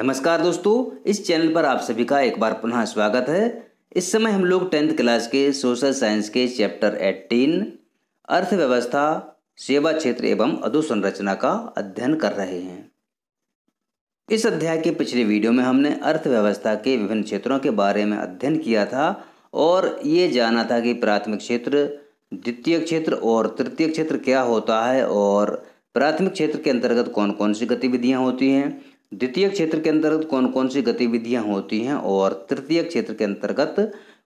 नमस्कार दोस्तों इस चैनल पर आप सभी का एक बार पुनः स्वागत है इस समय हम लोग टेंथ क्लास के सोशल साइंस के चैप्टर 18 अर्थव्यवस्था सेवा क्षेत्र एवं अधोसंरचना का अध्ययन कर रहे हैं इस अध्याय के पिछले वीडियो में हमने अर्थव्यवस्था के विभिन्न क्षेत्रों के बारे में अध्ययन किया था और ये जाना था कि प्राथमिक क्षेत्र द्वितीय क्षेत्र और तृतीय क्षेत्र क्या होता है और प्राथमिक क्षेत्र के अंतर्गत कौन कौन सी गतिविधियाँ होती हैं द्वितीय क्षेत्र के अंतर्गत कौन कौन सी गतिविधियां होती हैं और तृतीय क्षेत्र के अंतर्गत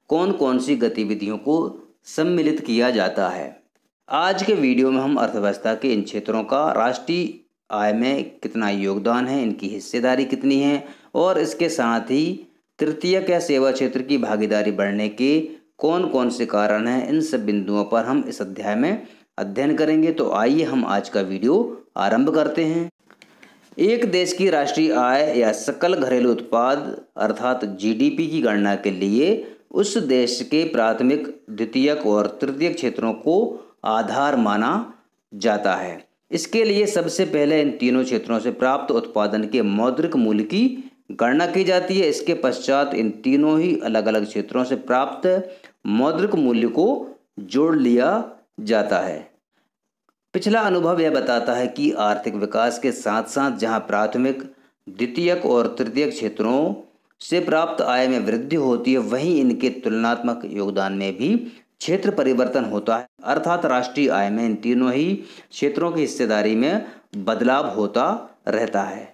कौन कौन सी गतिविधियों को सम्मिलित किया जाता है आज के वीडियो में हम अर्थव्यवस्था के इन क्षेत्रों का राष्ट्रीय आय में कितना योगदान है इनकी हिस्सेदारी कितनी है और इसके साथ ही तृतीय या सेवा क्षेत्र की भागीदारी बढ़ने के कौन कौन से कारण हैं इन सब बिंदुओं पर हम इस अध्याय में अध्ययन करेंगे तो आइए हम आज का वीडियो आरंभ करते हैं एक देश की राष्ट्रीय आय या सकल घरेलू उत्पाद अर्थात जीडीपी की गणना के लिए उस देश के प्राथमिक द्वितीयक और तृतीयक क्षेत्रों को आधार माना जाता है इसके लिए सबसे पहले इन तीनों क्षेत्रों से प्राप्त उत्पादन के मौद्रिक मूल्य की गणना की जाती है इसके पश्चात इन तीनों ही अलग अलग क्षेत्रों से प्राप्त मौद्रिक मूल्य को जोड़ लिया जाता है पिछला अनुभव यह बताता है कि आर्थिक विकास के साथ साथ जहां प्राथमिक द्वितीयक और तृतीयक क्षेत्रों से प्राप्त आय में वृद्धि होती है वहीं इनके तुलनात्मक योगदान में भी क्षेत्र परिवर्तन होता है अर्थात राष्ट्रीय आय में इन तीनों ही क्षेत्रों की हिस्सेदारी में बदलाव होता रहता है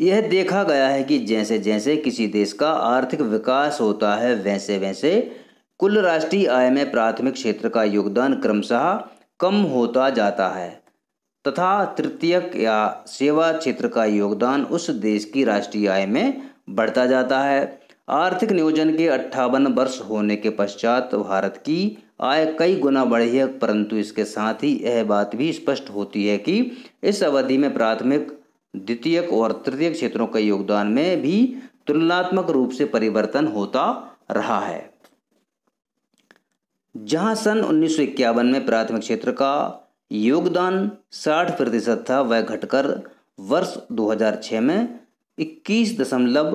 यह देखा गया है कि जैसे जैसे किसी देश का आर्थिक विकास होता है वैसे वैसे कुल राष्ट्रीय आय में प्राथमिक क्षेत्र का योगदान क्रमशः कम होता जाता है तथा तृतीयक या सेवा क्षेत्र का योगदान उस देश की राष्ट्रीय आय में बढ़ता जाता है आर्थिक नियोजन के अट्ठावन वर्ष होने के पश्चात भारत की आय कई गुना बढ़ी है परंतु इसके साथ ही यह बात भी स्पष्ट होती है कि इस अवधि में प्राथमिक द्वितीयक और तृतीयक क्षेत्रों के योगदान में भी तुलनात्मक रूप से परिवर्तन होता रहा है जहां सन उन्नीस में प्राथमिक क्षेत्र का योगदान 60 प्रतिशत था वह घटकर वर्ष 2006 में इक्कीस दशमलव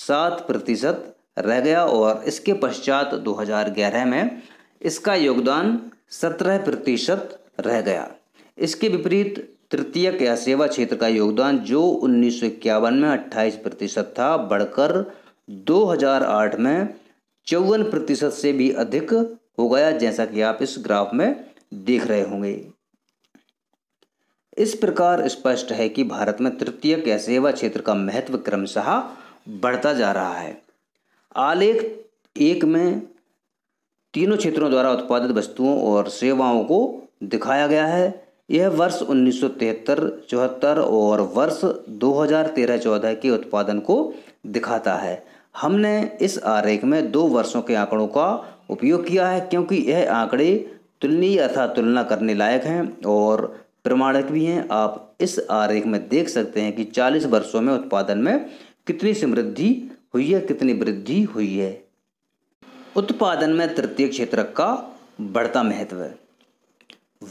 सात प्रतिशत रह गया और इसके पश्चात 2011 में इसका योगदान 17 प्रतिशत रह गया इसके विपरीत तृतीयक या सेवा क्षेत्र का योगदान जो उन्नीस में 28 प्रतिशत था बढ़कर 2008 में चौवन प्रतिशत से भी अधिक हो गया जैसा कि आप इस ग्राफ में देख रहे होंगे इस प्रकार स्पष्ट है कि भारत में तृतीय या सेवा क्षेत्र का महत्व क्रमशः बढ़ता जा रहा है आलेख एक में तीनों क्षेत्रों द्वारा उत्पादित वस्तुओं और सेवाओं को दिखाया गया है यह वर्ष उन्नीस सौ चौहत्तर और वर्ष 2013-14 के उत्पादन को दिखाता है हमने इस आरेख में दो वर्षों के आंकड़ों का उपयोग किया है क्योंकि यह आंकड़े तुलनीय अर्थात तुलना करने लायक हैं और प्रमाणक भी हैं आप इस आरेख में देख सकते हैं कि 40 वर्षों में उत्पादन में कितनी समृद्धि हुई है कितनी वृद्धि हुई है उत्पादन में तृतीय क्षेत्र का बढ़ता महत्व है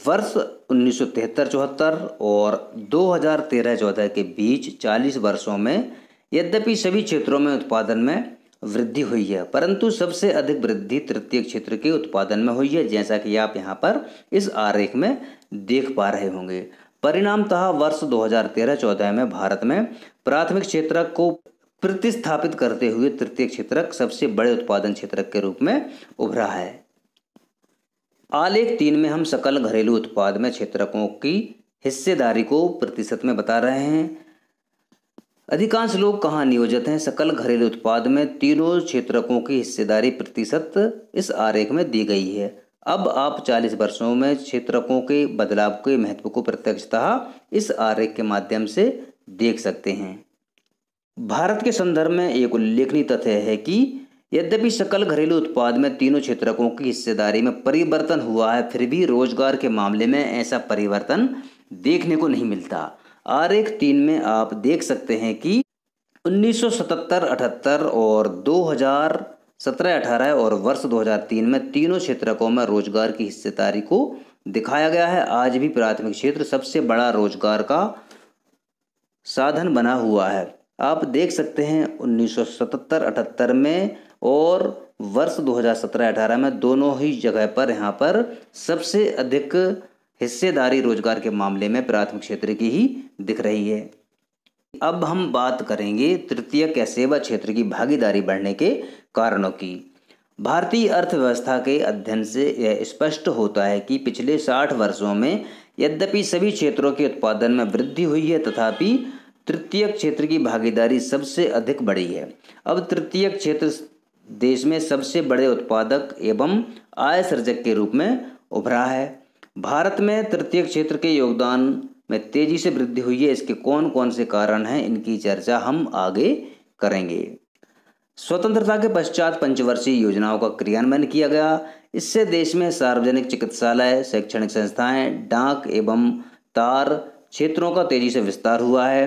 वर्ष उन्नीस सौ और 2013-14 के बीच 40 वर्षों में यद्यपि सभी क्षेत्रों में उत्पादन में वृद्धि हुई है परंतु सबसे अधिक वृद्धि तृतीय क्षेत्र के उत्पादन में हुई है जैसा कि आप यहाँ पर इस आरेख में देख पा रहे होंगे परिणामतः वर्ष 2013-14 में भारत में प्राथमिक क्षेत्र को प्रतिस्थापित करते हुए तृतीय क्षेत्र सबसे बड़े उत्पादन क्षेत्र के रूप में उभरा है आलेख तीन में हम सकल घरेलू उत्पाद में क्षेत्रकों की हिस्सेदारी को प्रतिशत में बता रहे हैं अधिकांश लोग कहाँ नियोजित हैं सकल घरेलू उत्पाद में तीनों क्षेत्रकों की हिस्सेदारी प्रतिशत इस आरेख में दी गई है अब आप 40 वर्षों में क्षेत्रकों के बदलाव के महत्व को प्रत्यक्षतः इस आरेख के माध्यम से देख सकते हैं भारत के संदर्भ में एक उल्लेखनीय तथ्य है कि यद्यपि सकल घरेलू उत्पाद में तीनों क्षेत्रकों की हिस्सेदारी में परिवर्तन हुआ है फिर भी रोजगार के मामले में ऐसा परिवर्तन देखने को नहीं मिलता आरेख तीन में आप देख सकते हैं कि 1977 अठहत्तर और 2017 18 और वर्ष 2003 में तीनों क्षेत्रकों में रोजगार की हिस्सेदारी को दिखाया गया है आज भी प्राथमिक क्षेत्र सबसे बड़ा रोजगार का साधन बना हुआ है आप देख सकते हैं 1977 अठहत्तर में और वर्ष 2017 18 में दोनों ही जगह पर यहाँ पर सबसे अधिक हिस्सेदारी रोजगार के मामले में प्राथमिक क्षेत्र की ही दिख रही है अब हम बात करेंगे तृतीय या सेवा क्षेत्र की भागीदारी बढ़ने के कारणों की भारतीय अर्थव्यवस्था के अध्ययन से यह स्पष्ट होता है कि पिछले साठ वर्षों में यद्यपि सभी क्षेत्रों के उत्पादन में वृद्धि हुई है तथापि तृतीय क्षेत्र की भागीदारी सबसे अधिक बढ़ी है अब तृतीय क्षेत्र देश में सबसे बड़े उत्पादक एवं आय सर्जक के रूप में उभरा है भारत में तृतीय क्षेत्र के योगदान में तेजी से वृद्धि हुई है इसके कौन कौन से कारण हैं इनकी चर्चा हम आगे करेंगे स्वतंत्रता के पश्चात पंचवर्षीय योजनाओं का क्रियान्वयन किया गया इससे देश में सार्वजनिक चिकित्सालय शैक्षणिक संस्थाएं, डाक एवं तार क्षेत्रों का तेजी से विस्तार हुआ है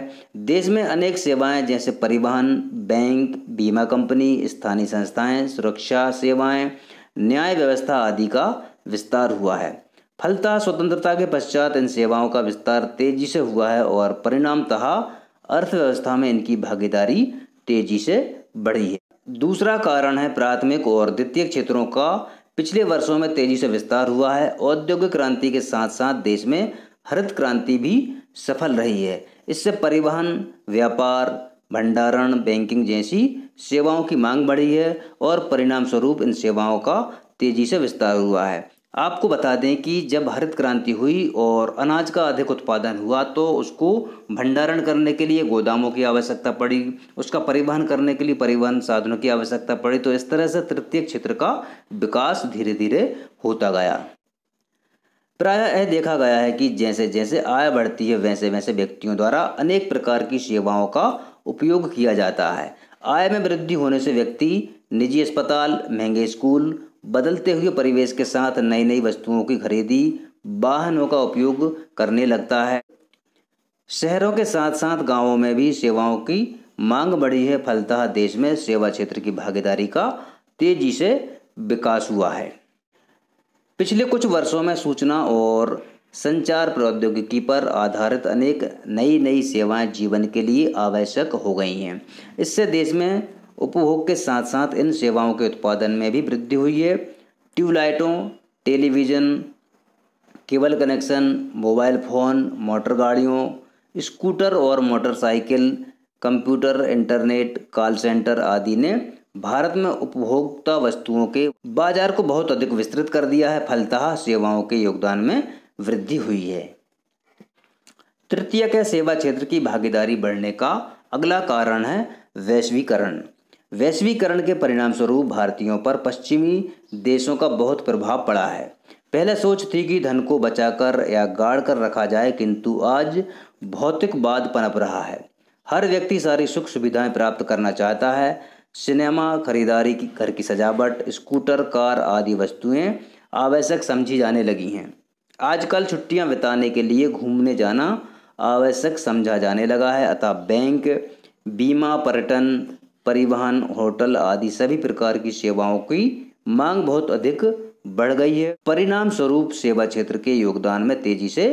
देश में अनेक सेवाएं जैसे परिवहन बैंक बीमा कंपनी स्थानीय संस्थाएं सुरक्षा सेवाएं न्याय व्यवस्था आदि का विस्तार हुआ है फलतः स्वतंत्रता के पश्चात इन सेवाओं का विस्तार तेजी से हुआ है और परिणामतः अर्थव्यवस्था में इनकी भागीदारी तेजी से बढ़ी है दूसरा कारण है प्राथमिक और द्वितीय क्षेत्रों का पिछले वर्षों में तेजी से विस्तार हुआ है औद्योगिक क्रांति के साथ साथ देश में हरित क्रांति भी सफल रही है इससे परिवहन व्यापार भंडारण बैंकिंग जैसी सेवाओं की मांग बढ़ी है और परिणाम स्वरूप इन सेवाओं का तेजी से विस्तार हुआ है आपको बता दें कि जब हरित क्रांति हुई और अनाज का अधिक उत्पादन हुआ तो उसको भंडारण करने के लिए गोदामों की आवश्यकता पड़ी उसका परिवहन करने के लिए परिवहन साधनों की आवश्यकता पड़ी तो इस तरह से तृतीय क्षेत्र का विकास धीरे धीरे होता गया प्राय यह देखा गया है कि जैसे जैसे आय बढ़ती है वैसे वैसे व्यक्तियों द्वारा अनेक प्रकार की सेवाओं का उपयोग किया जाता है आय में वृद्धि होने से व्यक्ति निजी अस्पताल महंगे स्कूल बदलते हुए परिवेश के साथ नई नई वस्तुओं की खरीदी वाहनों का उपयोग करने लगता है शहरों के साथ साथ गांवों में भी सेवाओं की मांग बढ़ी है फलतः देश में सेवा क्षेत्र की भागीदारी का तेजी से विकास हुआ है पिछले कुछ वर्षों में सूचना और संचार प्रौद्योगिकी पर आधारित अनेक नई नई सेवाएं जीवन के लिए आवश्यक हो गई हैं इससे देश में उपभोग के साथ साथ इन सेवाओं के उत्पादन में भी वृद्धि हुई है ट्यूबलाइटों television cable connection mobile phone motor गाड़ियों स्कूटर और motorcycle computer internet call centre आदि ने भारत में उपभोक्ता वस्तुओं के बाजार को बहुत अधिक विस्तृत कर दिया है फलतः सेवाओं के योगदान में वृद्धि हुई है तृतीय के सेवा क्षेत्र की भागीदारी बढ़ने का अगला कारण है वैश्वीकरण वैश्वीकरण के परिणाम स्वरूप भारतीयों पर पश्चिमी देशों का बहुत प्रभाव पड़ा है पहले सोच थी कि धन को बचाकर या गाड़ कर रखा जाए किंतु आज भौतिकवाद पनप रहा है हर व्यक्ति सारी सुख सुविधाएं प्राप्त करना चाहता है सिनेमा खरीदारी की घर की सजावट स्कूटर कार आदि वस्तुएं आवश्यक समझी जाने लगी हैं आजकल छुट्टियां बिताने के लिए घूमने जाना आवश्यक समझा जाने लगा है अतः बैंक बीमा पर्यटन परिवहन होटल आदि सभी प्रकार की सेवाओं की मांग बहुत अधिक बढ़ गई है परिणाम स्वरूप सेवा क्षेत्र के योगदान में तेजी से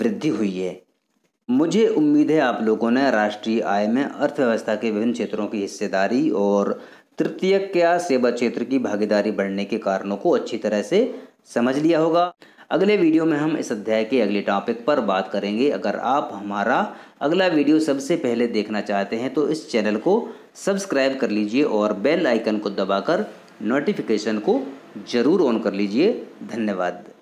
वृद्धि हुई है मुझे उम्मीद है आप लोगों ने राष्ट्रीय आय में अर्थव्यवस्था के विभिन्न क्षेत्रों की हिस्सेदारी और तृतीय क्या सेवा क्षेत्र की भागीदारी बढ़ने के कारणों को अच्छी तरह से समझ लिया होगा अगले वीडियो में हम इस अध्याय के अगले टॉपिक पर बात करेंगे अगर आप हमारा अगला वीडियो सबसे पहले देखना चाहते हैं तो इस चैनल को सब्सक्राइब कर लीजिए और बेल आइकन को दबाकर नोटिफिकेशन को ज़रूर ऑन कर लीजिए धन्यवाद